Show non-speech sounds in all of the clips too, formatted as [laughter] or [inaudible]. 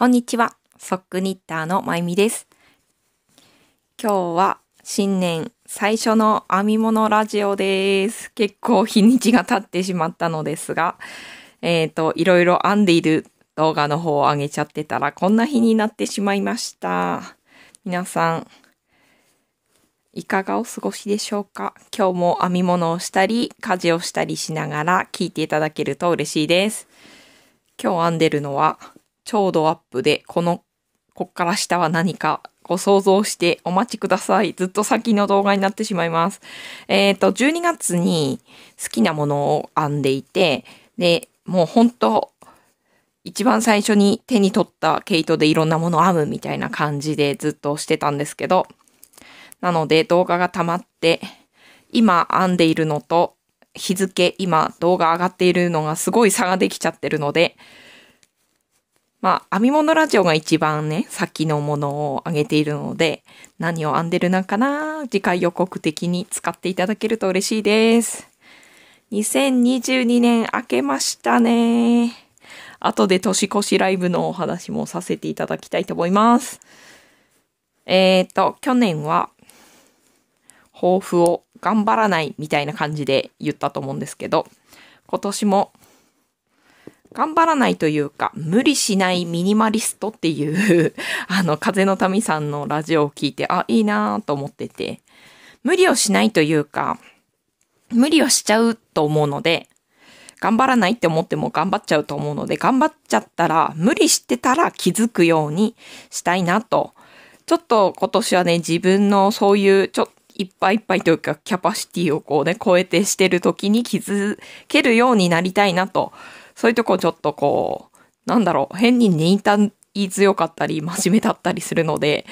こんにちは。ソックニッターのまゆみです。今日は新年最初の編み物ラジオです。結構日にちが経ってしまったのですが、えっ、ー、と、いろいろ編んでいる動画の方を上げちゃってたら、こんな日になってしまいました。皆さん、いかがお過ごしでしょうか今日も編み物をしたり、家事をしたりしながら聞いていただけると嬉しいです。今日編んでるのは、超度アップで、この、こっから下は何かご想像してお待ちください。ずっと先の動画になってしまいます。えっ、ー、と、12月に好きなものを編んでいて、で、もう本当一番最初に手に取った毛糸でいろんなものを編むみたいな感じでずっとしてたんですけど、なので動画が溜まって、今編んでいるのと日付、今動画上がっているのがすごい差ができちゃってるので、まあ、編み物ラジオが一番ね、先のものを上げているので、何を編んでるのかな次回予告的に使っていただけると嬉しいです。2022年明けましたね。後で年越しライブのお話もさせていただきたいと思います。えっ、ー、と、去年は、抱負を頑張らないみたいな感じで言ったと思うんですけど、今年も頑張らないというか、無理しないミニマリストっていうあの、風の民さんのラジオを聞いて、あ、いいなぁと思ってて、無理をしないというか、無理をしちゃうと思うので、頑張らないって思っても頑張っちゃうと思うので、頑張っちゃったら、無理してたら気づくようにしたいなと。ちょっと今年はね、自分のそういう、ちょっと、いっぱいいっぱいというか、キャパシティをこうね、超えてしてる時に気づけるようになりたいなとそういうとこちょっとこう、なんだろう、変に忍耐強かったり、真面目だったりするので、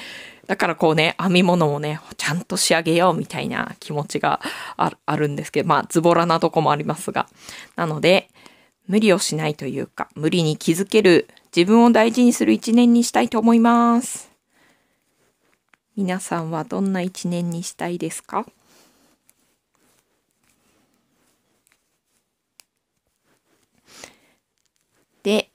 だからこうね、編み物もね、ちゃんと仕上げようみたいな気持ちがあるんですけど、まあ、ズボラなとこもありますが。なので、無理をしないというか、無理に気づける、自分を大事にする一年にしたいと思います。皆さんはどんな一年にしたいですかで、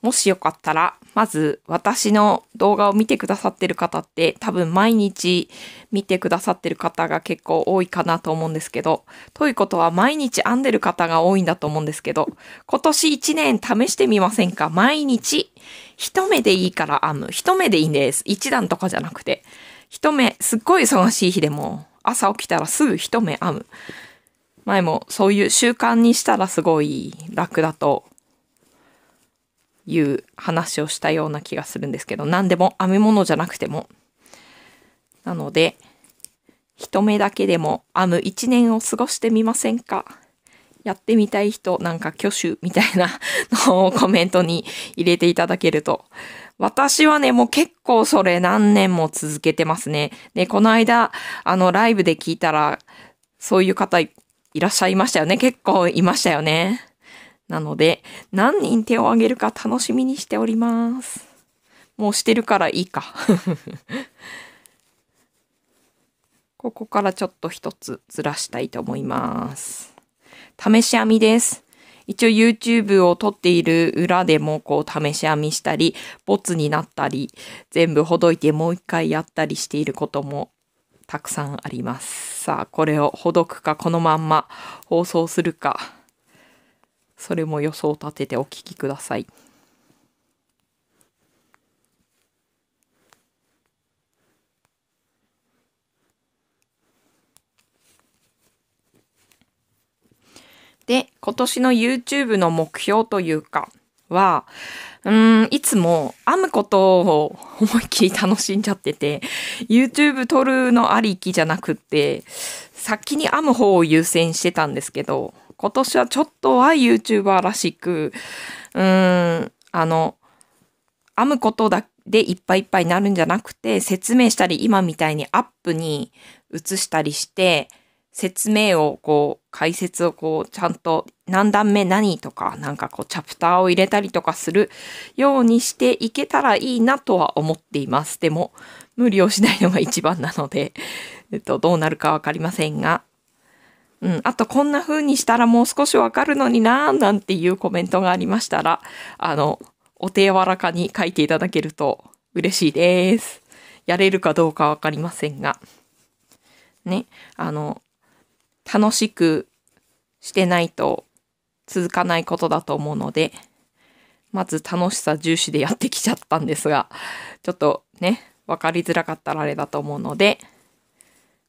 もしよかったら、まず私の動画を見てくださってる方って多分毎日見てくださってる方が結構多いかなと思うんですけど、ということは毎日編んでる方が多いんだと思うんですけど、今年1年試してみませんか毎日一目でいいから編む。一目でいいんです。一段とかじゃなくて。一目、すっごい忙しい日でも朝起きたらすぐ一目編む。前もそういう習慣にしたらすごい楽だという話をしたような気がするんですけど、何でも編み物じゃなくても。なので、一目だけでも編む一年を過ごしてみませんかやってみたい人、なんか挙手みたいなのをコメントに入れていただけると。私はね、もう結構それ何年も続けてますね。で、この間、あの、ライブで聞いたら、そういう方いらっしゃいましたよね。結構いましたよね。なので、何人手を挙げるか楽しみにしております。もうしてるからいいか [laughs] ここからちょっと一つずらしたいと思います。試し編みです。一応 YouTube を撮っている裏でもこう試し編みしたり、ボツになったり、全部ほどいてもう一回やったりしていることもたくさんあります。さあ、これをほどくかこのまんま放送するか。それも予想立ててお聞きください。で、今年の YouTube の目標というか、は、うん、いつも編むことを思いっきり楽しんじゃってて、YouTube 撮るのありきじゃなくって、先に編む方を優先してたんですけど、今年はちょっとは YouTuber らしく、うーん、あの、編むことだでいっぱいいっぱいになるんじゃなくて、説明したり、今みたいにアップに移したりして、説明をこう、解説をこう、ちゃんと何段目何とか、なんかこう、チャプターを入れたりとかするようにしていけたらいいなとは思っています。でも、無理をしないのが一番なので、えっと、どうなるかわかりませんが、うん、あとこんな風にしたらもう少しわかるのになぁなんていうコメントがありましたら、あの、お手柔らかに書いていただけると嬉しいです。やれるかどうかわかりませんが。ね、あの、楽しくしてないと続かないことだと思うので、まず楽しさ重視でやってきちゃったんですが、ちょっとね、わかりづらかったらあれだと思うので、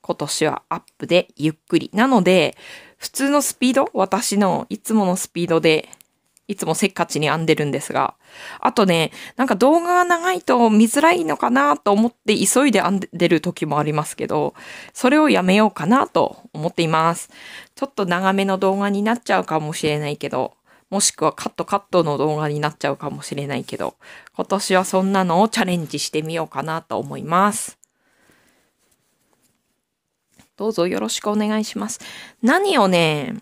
今年はアップでゆっくり。なので、普通のスピード、私のいつものスピードで、いつもせっかちに編んでるんですが、あとね、なんか動画が長いと見づらいのかなと思って急いで編んでる時もありますけど、それをやめようかなと思っています。ちょっと長めの動画になっちゃうかもしれないけど、もしくはカットカットの動画になっちゃうかもしれないけど、今年はそんなのをチャレンジしてみようかなと思います。どうぞよろしくお願いします。何をね、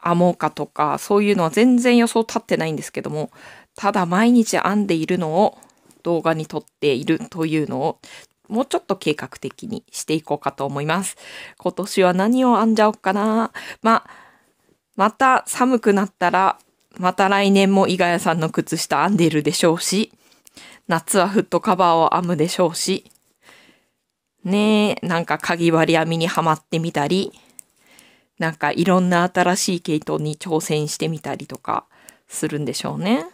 編もうかとか、そういうのは全然予想立ってないんですけども、ただ毎日編んでいるのを動画に撮っているというのを、もうちょっと計画的にしていこうかと思います。今年は何を編んじゃおうかな。ままた寒くなったら、また来年も伊賀屋さんの靴下編んでいるでしょうし、夏はフットカバーを編むでしょうし、ねえ、なんか鍵割り網にはまってみたり、なんかいろんな新しい系統に挑戦してみたりとかするんでしょうね。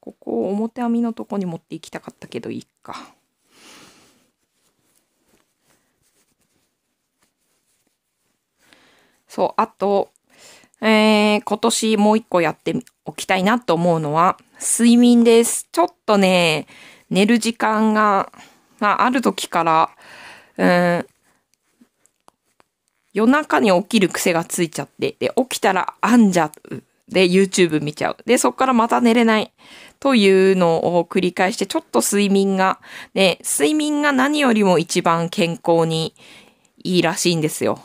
ここを表編みのとこに持っていきたかったけどいいか。そう、あと、えー、今年もう一個やっておきたいなと思うのは、睡眠です。ちょっとね、寝る時間が、まあ、ある時から、うん、夜中に起きる癖がついちゃって、で、起きたら編んじゃう。で、YouTube 見ちゃう。で、そっからまた寝れない。というのを繰り返して、ちょっと睡眠が、ね、睡眠が何よりも一番健康にいいらしいんですよ。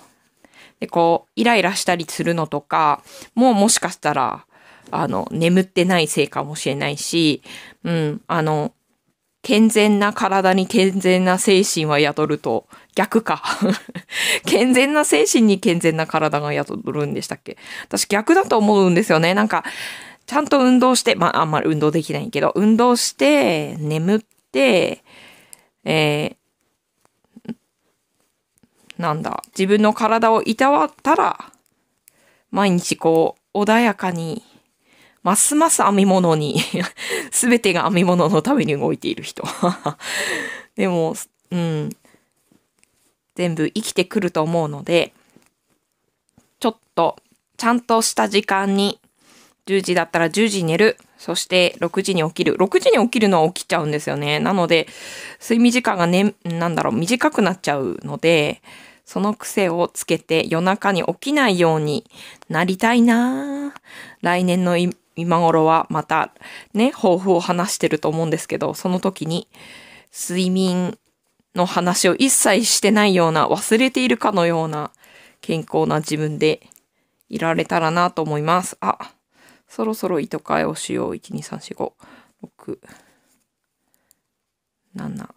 で、こう、イライラしたりするのとか、もうもしかしたら、あの、眠ってないせいかもしれないし、うん、あの、健全な体に健全な精神は宿ると、逆か。[laughs] 健全な精神に健全な体が宿るんでしたっけ私逆だと思うんですよね。なんか、ちゃんと運動して、まあ、あんまり運動できないけど、運動して、眠って、えー、なんだ、自分の体をいたわったら、毎日こう、穏やかに、ますます編み物にすべ [laughs] てが編み物のために動いている人 [laughs] でも、うん、全部生きてくると思うので、ちょっと、ちゃんとした時間に、10時だったら10時寝る。そして6時に起きる。6時に起きるのは起きちゃうんですよね。なので、睡眠時間がね、なんだろう、短くなっちゃうので、その癖をつけて夜中に起きないようになりたいな来年の今頃はまたね、抱負を話してると思うんですけど、その時に睡眠の話を一切してないような、忘れているかのような健康な自分でいられたらなと思います。あ、そろそろ糸替えをしよう。1、2、3、4、5、6、7、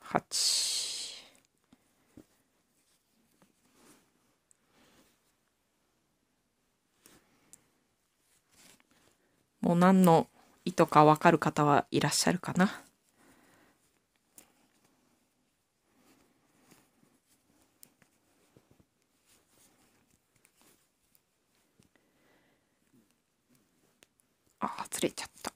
8、もう何の糸かわかる方はいらっしゃるかな外れちゃった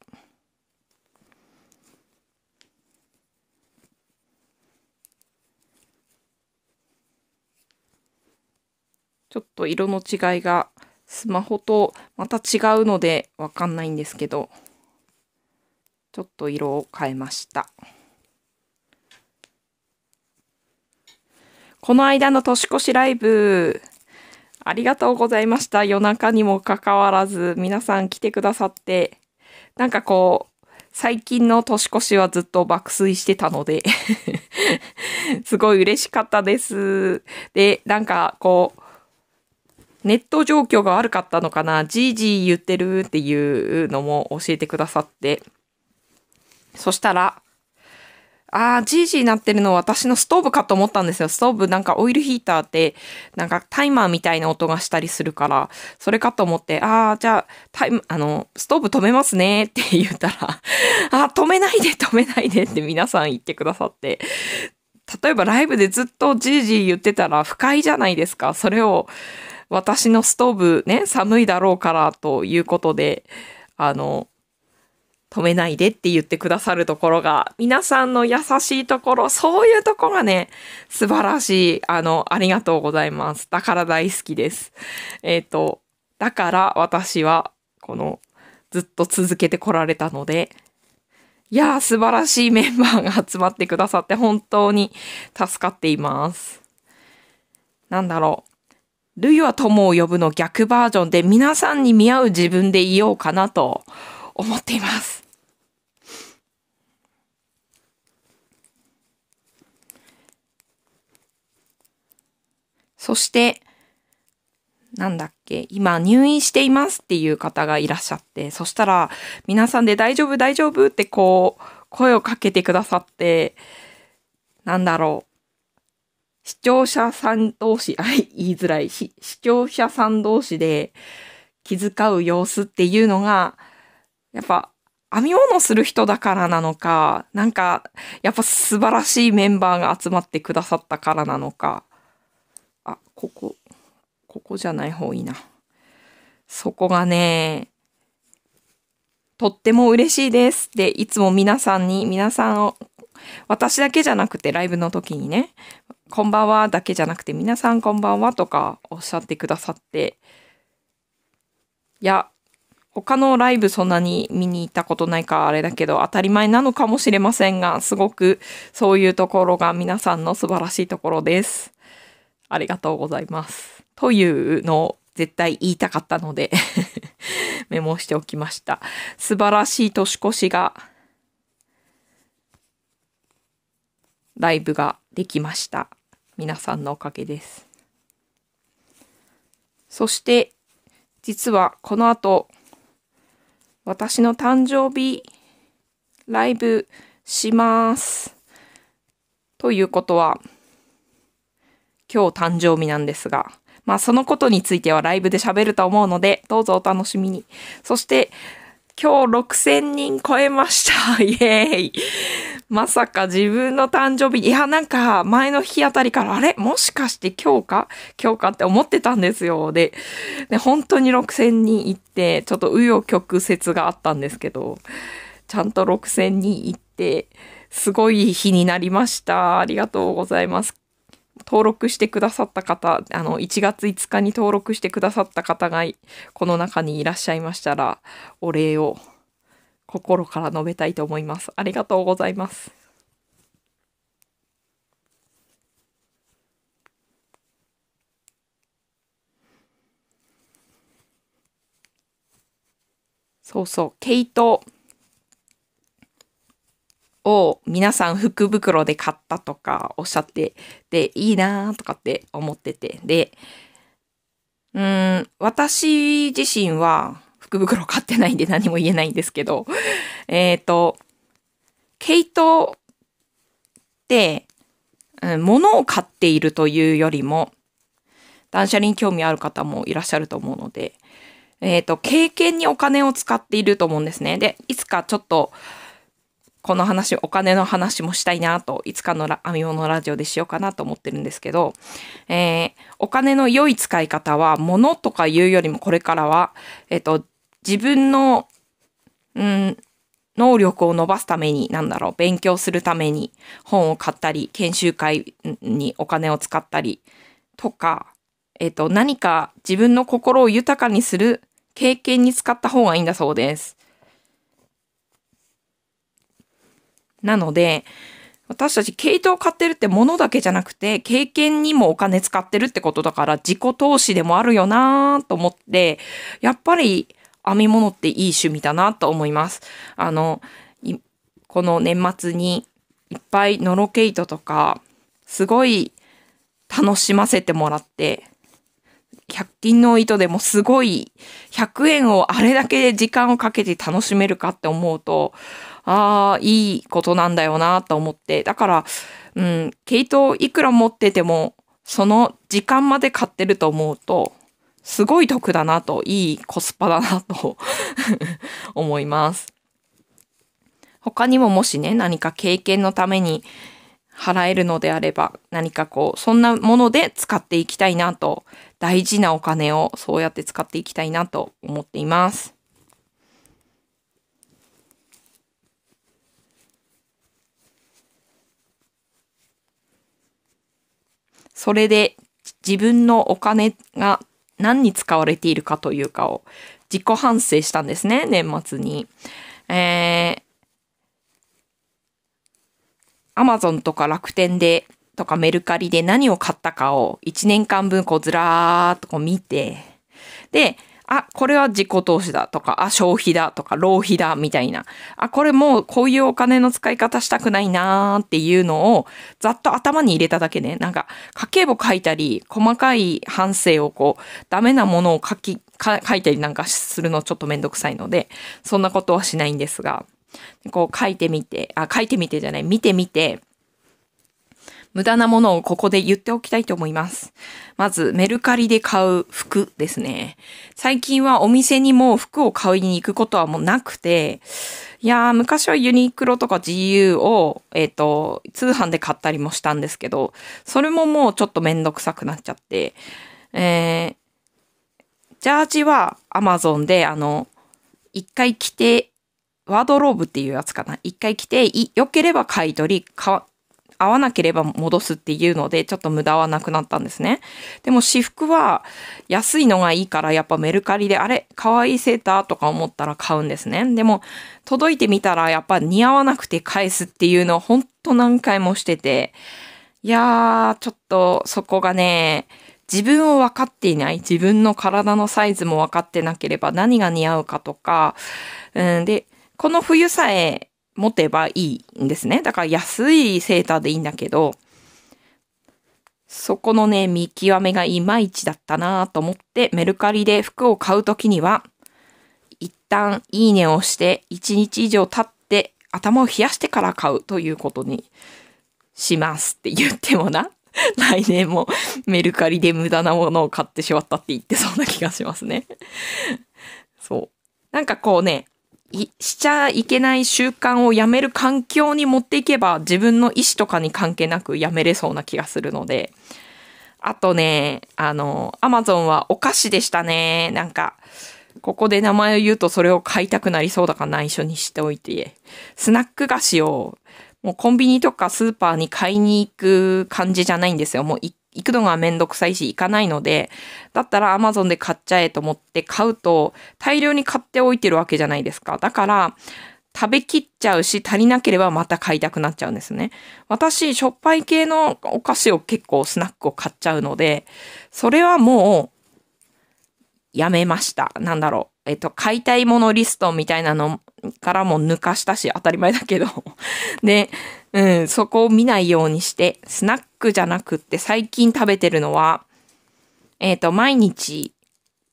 ちょっと色の違いがスマホとまた違うのでわかんないんですけどちょっと色を変えましたこの間の年越しライブありがとうございました夜中にもかかわらず皆さん来てくださってなんかこう、最近の年越しはずっと爆睡してたので [laughs] すごい嬉しかったです。で、なんかこう、ネット状況が悪かったのかな、じいじ言ってるっていうのも教えてくださって、そしたら、ああ、じいじになってるの私のストーブかと思ったんですよ。ストーブなんかオイルヒーターって、なんかタイマーみたいな音がしたりするから、それかと思って、ああ、じゃあ、タイあの、ストーブ止めますねって言ったら、[laughs] ああ、止めないで止めないでって皆さん言ってくださって、例えばライブでずっとじいじい言ってたら不快じゃないですか。それを、私のストーブね、寒いだろうからということで、あの、止めないでって言ってくださるところが、皆さんの優しいところ、そういうところがね、素晴らしい。あの、ありがとうございます。だから大好きです。えっ、ー、と、だから私は、この、ずっと続けてこられたので、いやー素晴らしいメンバーが集まってくださって本当に助かっています。なんだろう。ルイは友を呼ぶの逆バージョンで皆さんに見合う自分でいようかなと思っています。そして、なんだっけ、今入院していますっていう方がいらっしゃって、そしたら皆さんで大丈夫大丈夫ってこう声をかけてくださって、なんだろう。視聴者さん同士、あ、言いづらい。視聴者さん同士で気遣う様子っていうのが、やっぱ編み物する人だからなのか、なんか、やっぱ素晴らしいメンバーが集まってくださったからなのか、あ、ここ、ここじゃない方がいいな。そこがね、とっても嬉しいですでいつも皆さんに、皆さんを、私だけじゃなくて、ライブの時にね、こんばんはだけじゃなくて、皆さんこんばんはとかおっしゃってくださって、いや、他のライブそんなに見に行ったことないかあれだけど当たり前なのかもしれませんがすごくそういうところが皆さんの素晴らしいところです。ありがとうございます。というのを絶対言いたかったので [laughs] メモしておきました。素晴らしい年越しが、ライブができました。皆さんのおかげです。そして、実はこの後、私の誕生日ライブします。ということは、今日誕生日なんですが、まあそのことについてはライブで喋ると思うので、どうぞお楽しみに。そして、今日6000人超えました。[laughs] イエーイ。まさか自分の誕生日、いやなんか前の日あたりからあれもしかして今日か今日かって思ってたんですよ。で、で本当に6000人行って、ちょっと紆余曲折があったんですけど、ちゃんと6000人行って、すごい日になりました。ありがとうございます。登録してくださった方、あの、1月5日に登録してくださった方が、この中にいらっしゃいましたら、お礼を心から述べたいと思います。ありがとうございます。そうそう、毛糸。を皆さん福袋で買ったとかおっしゃって、で、いいなーとかって思ってて、で、うん、私自身は福袋買ってないんで何も言えないんですけど、えっ、ー、と、毛糸って、うん、物を買っているというよりも、断捨離に興味ある方もいらっしゃると思うので、えっ、ー、と、経験にお金を使っていると思うんですね。で、いつかちょっと、この話、お金の話もしたいなと、いつかの編み物ラジオでしようかなと思ってるんですけど、えー、お金の良い使い方は、物とかいうよりもこれからは、えっ、と、自分の、うん、能力を伸ばすために、なんだろう、勉強するために、本を買ったり、研修会にお金を使ったり、とか、えっ、と、何か自分の心を豊かにする経験に使った方がいいんだそうです。なので、私たち毛糸を買ってるって物だけじゃなくて、経験にもお金使ってるってことだから、自己投資でもあるよなーと思って、やっぱり編み物っていい趣味だなと思います。あの、この年末にいっぱいのろ毛糸とか、すごい楽しませてもらって、100均の糸でもすごい100円をあれだけで時間をかけて楽しめるかって思うと、ああ、いいことなんだよなと思って。だから、うん、毛糸をいくら持ってても、その時間まで買ってると思うと、すごい得だなと、いいコスパだなと [laughs] 思います。他にももしね、何か経験のために払えるのであれば、何かこう、そんなもので使っていきたいなと、大事なお金をそうやって使っていきたいなと思っています。それで自分のお金が何に使われているかというかを自己反省したんですね、年末に。えー、Amazon とか楽天でとかメルカリで何を買ったかを1年間分こうずらーっとこう見て、で、あ、これは自己投資だとか、あ、消費だとか、浪費だみたいな。あ、これもうこういうお金の使い方したくないなーっていうのを、ざっと頭に入れただけで、なんか、家計簿書いたり、細かい反省をこう、ダメなものを書き、書いたりなんかするのちょっとめんどくさいので、そんなことはしないんですが、こう書いてみて、あ、書いてみてじゃない、見てみて、無駄なものをここで言っておきたいと思います。まず、メルカリで買う服ですね。最近はお店にも服を買いに行くことはもうなくて、いやー、昔はユニクロとか GU を、えっ、ー、と、通販で買ったりもしたんですけど、それももうちょっとめんどくさくなっちゃって、えー、ジャージは Amazon で、あの、一回着て、ワードローブっていうやつかな。一回着て、良ければ買い取り、か合わなければ戻すっていうので、ちょっと無駄はなくなったんですね。でも私服は安いのがいいから、やっぱメルカリで、あれ、可愛いセーターとか思ったら買うんですね。でも、届いてみたら、やっぱ似合わなくて返すっていうのをほんと何回もしてて、いやー、ちょっとそこがね、自分を分かっていない、自分の体のサイズも分かってなければ何が似合うかとか、うん、で、この冬さえ持てばいいんですね。だから安いセーターでいいんだけど、そこのね、見極めがいまいちだったなと思って、メルカリで服を買うときには、一旦いいねをして、1日以上経って頭を冷やしてから買うということにしますって言ってもな、来年もメルカリで無駄なものを買ってしまったって言ってそうな気がしますね。そう。なんかこうね、しちゃいけない習慣をやめる環境に持っていけば自分の意思とかに関係なくやめれそうな気がするので。あとね、あの、アマゾンはお菓子でしたね。なんか、ここで名前を言うとそれを買いたくなりそうだから内緒にしておいて。スナック菓子をもうコンビニとかスーパーに買いに行く感じじゃないんですよ。もう行くのがめんどくさいし行かないので、だったら Amazon で買っちゃえと思って買うと大量に買っておいてるわけじゃないですか。だから、食べきっちゃうし足りなければまた買いたくなっちゃうんですね。私、しょっぱい系のお菓子を結構スナックを買っちゃうので、それはもうやめました。なんだろう。えっと、買いたいものリストみたいなのからも抜かしたし、当たり前だけどで、うん、そこを見ないようにして、スナックじゃなくって最近食べてるのは、えっ、ー、と、毎日、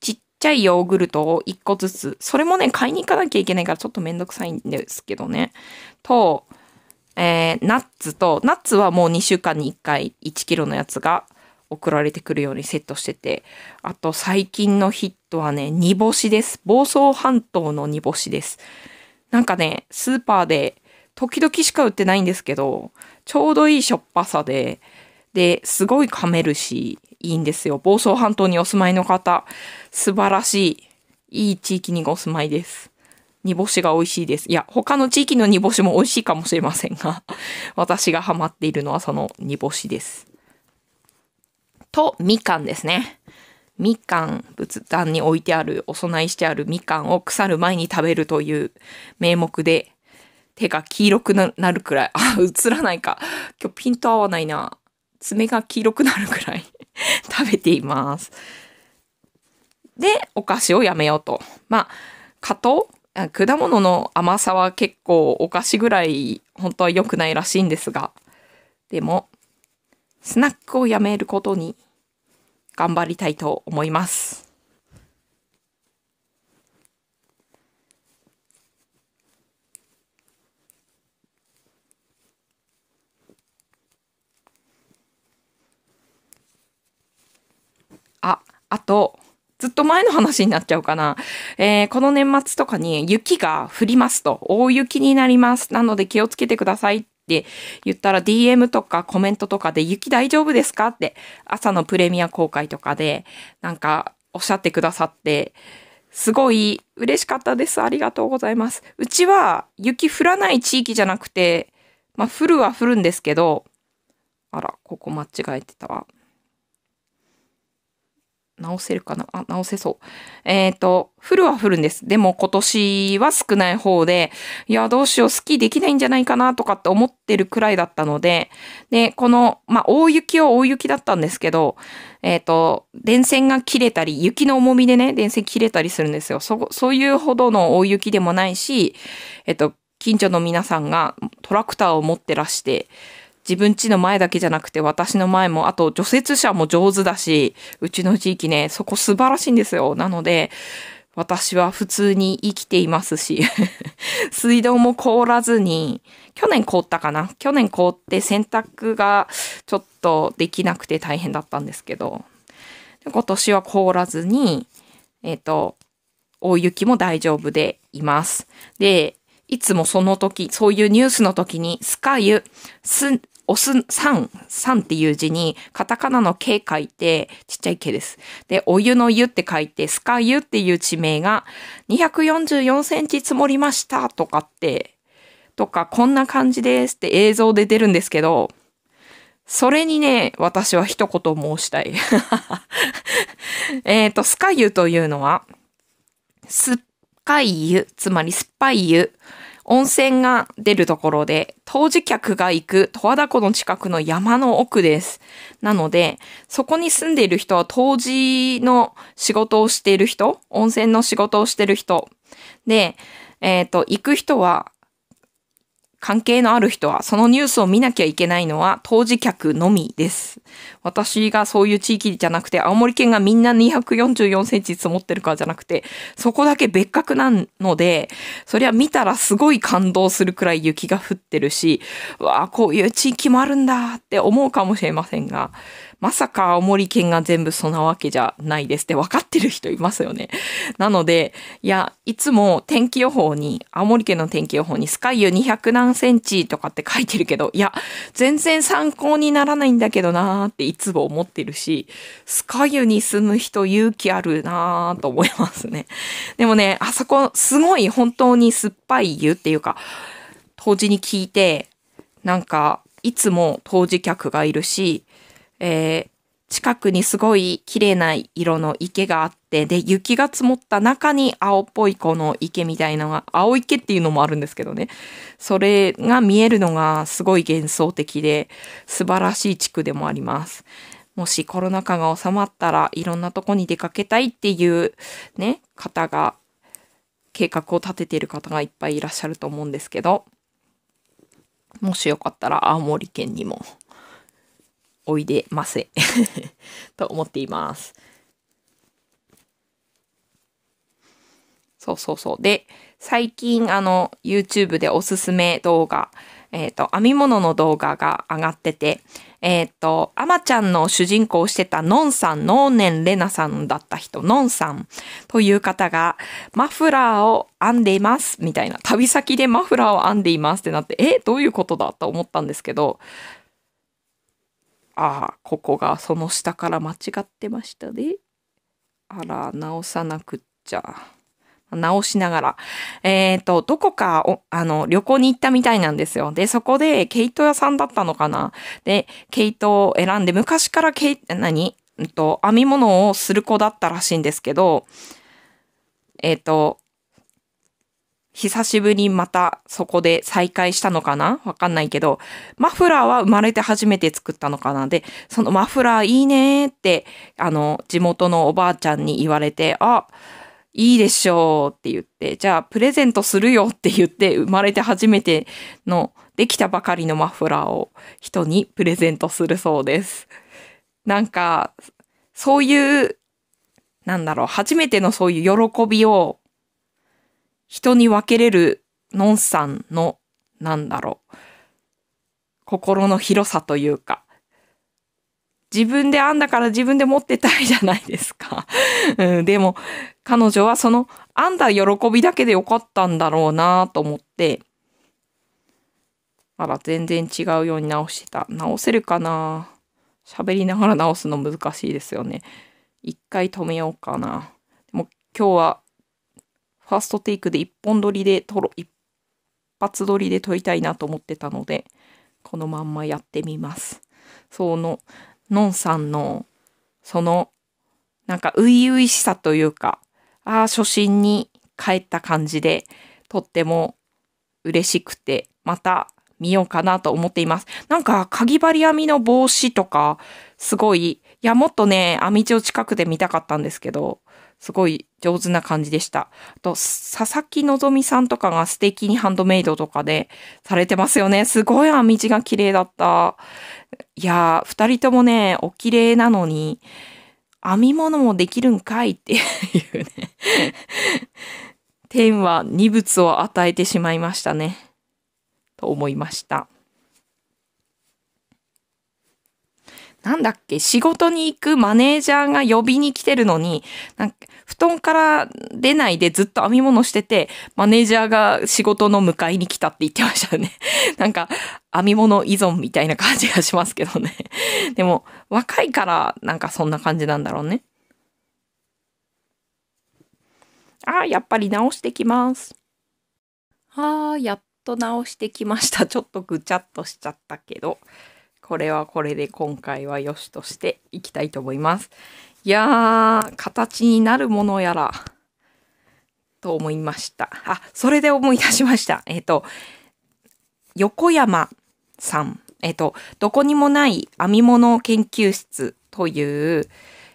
ちっちゃいヨーグルトを一個ずつ、それもね、買いに行かなきゃいけないからちょっとめんどくさいんですけどね。と、えー、ナッツと、ナッツはもう2週間に1回1キロのやつが送られてくるようにセットしてて、あと最近のヒットはね、煮干しです。房総半島の煮干しです。なんかね、スーパーで時々しか売ってないんですけど、ちょうどいいしょっぱさで、で、すごい噛めるし、いいんですよ。房総半島にお住まいの方、素晴らしい、いい地域にお住まいです。煮干しが美味しいです。いや、他の地域の煮干しも美味しいかもしれませんが、[laughs] 私がハマっているのはその煮干しです。と、みかんですね。みかん、仏壇に置いてある、お供えしてあるみかんを腐る前に食べるという名目で、手が黄色くなるくらい。[laughs] あ、映らないか。今日ピント合わないな。爪が黄色くなるくらい [laughs] 食べています。で、お菓子をやめようと。まあ、加糖果物の甘さは結構お菓子ぐらい本当は良くないらしいんですが。でも、スナックをやめることに頑張りたいと思います。あと、ずっと前の話になっちゃうかな。えー、この年末とかに雪が降りますと、大雪になります。なので気をつけてくださいって言ったら DM とかコメントとかで雪大丈夫ですかって朝のプレミア公開とかでなんかおっしゃってくださって、すごい嬉しかったです。ありがとうございます。うちは雪降らない地域じゃなくて、まあ降るは降るんですけど、あら、ここ間違えてたわ。直せるかなあ、直せそう。えっ、ー、と、降るは降るんです。でも今年は少ない方で、いや、どうしよう、スキーできないんじゃないかなとかって思ってるくらいだったので、で、この、まあ、大雪は大雪だったんですけど、えっ、ー、と、電線が切れたり、雪の重みでね、電線切れたりするんですよ。そ、そういうほどの大雪でもないし、えっ、ー、と、近所の皆さんがトラクターを持ってらして、自分家の前だけじゃなくて私の前も、あと除雪車も上手だし、うちの地域ね、そこ素晴らしいんですよ。なので、私は普通に生きていますし [laughs] 水道も凍らずに、去年凍ったかな去年凍って洗濯がちょっとできなくて大変だったんですけど、今年は凍らずに、えっ、ー、と、大雪も大丈夫でいます。で、いつもその時、そういうニュースの時に、スカユ、す、おす、さん、さんっていう字に、カタカナの K 書いて、ちっちゃい K です。で、お湯の湯って書いて、スカ湯っていう地名が、244センチ積もりましたとかって、とか、こんな感じですって映像で出るんですけど、それにね、私は一言申したい。[laughs] えっと、スカ湯というのは、酸っぱい湯、つまり酸っぱい湯温泉が出るところで、当時客が行く十和田湖の近くの山の奥です。なので、そこに住んでいる人は当時の仕事をしている人、温泉の仕事をしている人、で、えっ、ー、と、行く人は関係のある人はそのニュースを見なきゃいけないのは当事客のみです。私がそういう地域じゃなくて、青森県がみんな244センチ積もってるからじゃなくて、そこだけ別格なので、そりゃ見たらすごい感動するくらい雪が降ってるし、わあ、こういう地域もあるんだって思うかもしれませんが、まさか青森県が全部そんなわけじゃないですって分かってる人いますよね。なので、いや、いつも天気予報に、青森県の天気予報にスカイユ200何センチとかって書いてるけど、いや、全然参考にならないんだけどなーっていつも思ってるし、スカイユに住む人勇気あるなーと思いますね。でもね、あそこすごい本当に酸っぱい湯っていうか、当時に聞いて、なんか、いつも当時客がいるし、えー、近くにすごい綺麗な色の池があって、で、雪が積もった中に青っぽいこの池みたいなのが、青池っていうのもあるんですけどね。それが見えるのがすごい幻想的で、素晴らしい地区でもあります。もしコロナ禍が収まったらいろんなとこに出かけたいっていうね、方が、計画を立てている方がいっぱいいらっしゃると思うんですけど、もしよかったら青森県にもおいでませ [laughs] と思っています。そうそうそう。で、最近あの YouTube でおすすめ動画、えっ、ー、と、編み物の動画が上がってて、えっ、ー、と、あまちゃんの主人公をしてたのんさん、のーねんレナさんだった人、のんさんという方が、マフラーを編んでいます、みたいな。旅先でマフラーを編んでいますってなって、え、どういうことだと思ったんですけど、ああここがその下から間違ってましたねあら直さなくっちゃ直しながら。えっ、ー、と、どこかお、あの、旅行に行ったみたいなんですよ。で、そこで、毛糸屋さんだったのかなで、毛糸を選んで、昔から毛、何うんと、編み物をする子だったらしいんですけど、えっ、ー、と、久しぶりにまたそこで再会したのかなわかんないけど、マフラーは生まれて初めて作ったのかなで、そのマフラーいいねって、あの、地元のおばあちゃんに言われて、あ、いいでしょうって言って、じゃあプレゼントするよって言って、生まれて初めてのできたばかりのマフラーを人にプレゼントするそうです。なんか、そういう、なんだろう、初めてのそういう喜びを人に分けれるのんさんの、なんだろう、心の広さというか、自分で編んだから自分で持ってたいじゃないですか。[laughs] うん、でも、彼女はその編んだ喜びだけでよかったんだろうなと思って、あら、全然違うように直してた。直せるかな喋りながら直すの難しいですよね。一回止めようかな。でも今日はファーストテイクで一本撮りで撮ろ、一発撮りで撮りたいなと思ってたので、このまんまやってみます。その、のんさんの、その、なんか、初々しさというか、ああ、初心に帰った感じで、とっても嬉しくて、また見ようかなと思っています。なんか、かぎ針編みの帽子とか、すごい、いや、もっとね、編み地を近くで見たかったんですけど、すごい上手な感じでした。あと、佐々木希さんとかが素敵にハンドメイドとかでされてますよね。すごい編み地が綺麗だった。いやー、二人ともね、お綺麗なのに、編み物もできるんかいっていうね [laughs] 天は二物を与えてしまいましたね。と思いました。なんだっけ、仕事に行くマネージャーが呼びに来てるのに、なんか布団から出ないでずっと編み物してて、マネージャーが仕事の迎えに来たって言ってましたね。[laughs] なんか、編み物依存みたいな感じがしますけどね。[laughs] でも、若いからなんかそんな感じなんだろうね。ああ、やっぱり直してきます。ああ、やっと直してきました。ちょっとぐちゃっとしちゃったけど。これはこれで今回は良しとしていきたいと思います。いやー、形になるものやら、と思いました。あ、それで思い出しました。[laughs] えっ、ー、と、横山さん。えっ、ー、と、どこにもない編み物研究室という、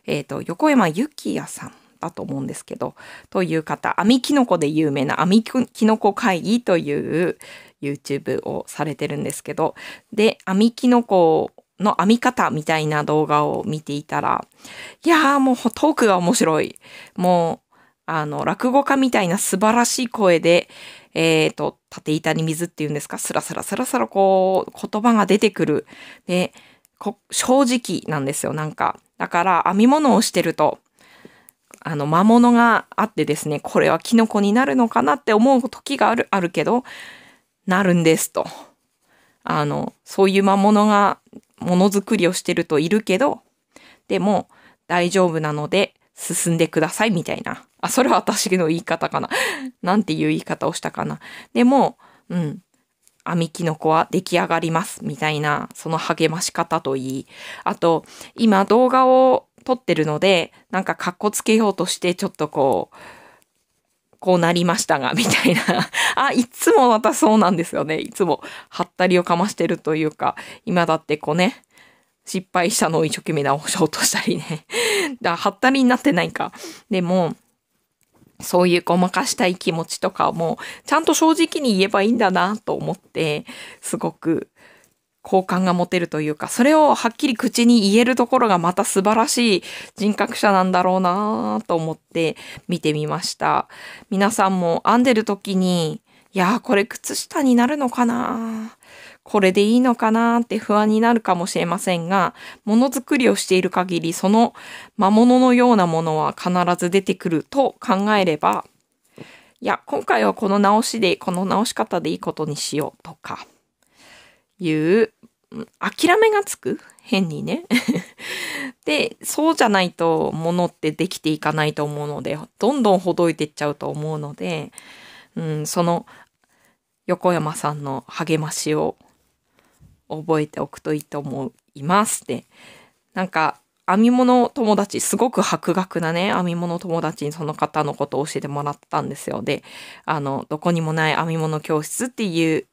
えっ、ー、と、横山幸也さんだと思うんですけど、という方、編みキノコで有名な編みキノコ会議という YouTube をされてるんですけど、で、編みキノコの編み方みたいな動画を見ていたら、いやーもうトークが面白い。もう、あの、落語家みたいな素晴らしい声で、えっ、ー、と、縦板に水っていうんですか、スラスラスラスラこう、言葉が出てくる。で、正直なんですよ、なんか。だから、編み物をしてると、あの、魔物があってですね、これはキノコになるのかなって思う時がある、あるけど、なるんですと。あの、そういう魔物がものづくりをしてるといるけど、でも大丈夫なので進んでくださいみたいな。あ、それは私の言い方かな。[laughs] なんていう言い方をしたかな。でも、うん。網キノコは出来上がります。みたいな、その励まし方といい。あと、今動画を撮ってるので、なんか格好つけようとして、ちょっとこう、こうなりましたが、みたいな。[laughs] あ、いつもまたそうなんですよね。いつも、はったりをかましてるというか、今だってこうね、失敗したのを一生懸命直そうとしたりね。[laughs] だはったりになってないか。でも、そういうごまかしたい気持ちとかも、ちゃんと正直に言えばいいんだなと思って、すごく好感が持てるというか、それをはっきり口に言えるところがまた素晴らしい人格者なんだろうなぁと思って見てみました。皆さんも編んでる時に、いやーこれ靴下になるのかなこれでいいのかなって不安になるかもしれませんが、ものづくりをしている限り、その魔物のようなものは必ず出てくると考えれば、いや、今回はこの直しで、この直し方でいいことにしようとか、いう、諦めがつく変にね。[laughs] で、そうじゃないと物ってできていかないと思うので、どんどんほどいていっちゃうと思うので、うん、その横山さんの励ましを覚えておくといいと思いますって。なんか編み物友達、すごく博学なね、編み物友達にその方のことを教えてもらったんですよ。で、あの、どこにもない編み物教室っていう、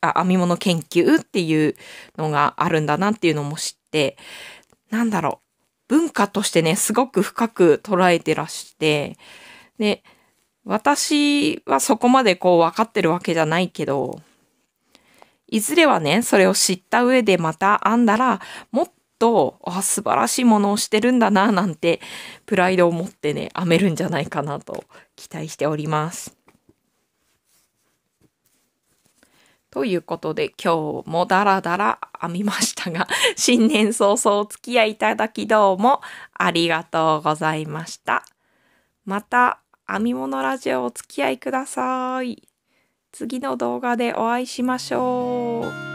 あ編み物研究っていうのがあるんだなっていうのも知って、なんだろう、文化としてね、すごく深く捉えてらして、で、私はそこまでこう分かってるわけじゃないけど、いずれはね、それを知った上でまた編んだら、もっと、あ、素晴らしいものをしてるんだな、なんて、プライドを持ってね、編めるんじゃないかなと期待しております。ということで今日もダラダラ編みましたが、[laughs] 新年早々お付き合いいただきどうもありがとうございました。また編み物ラジオお付き合いください。次の動画でお会いしましょう。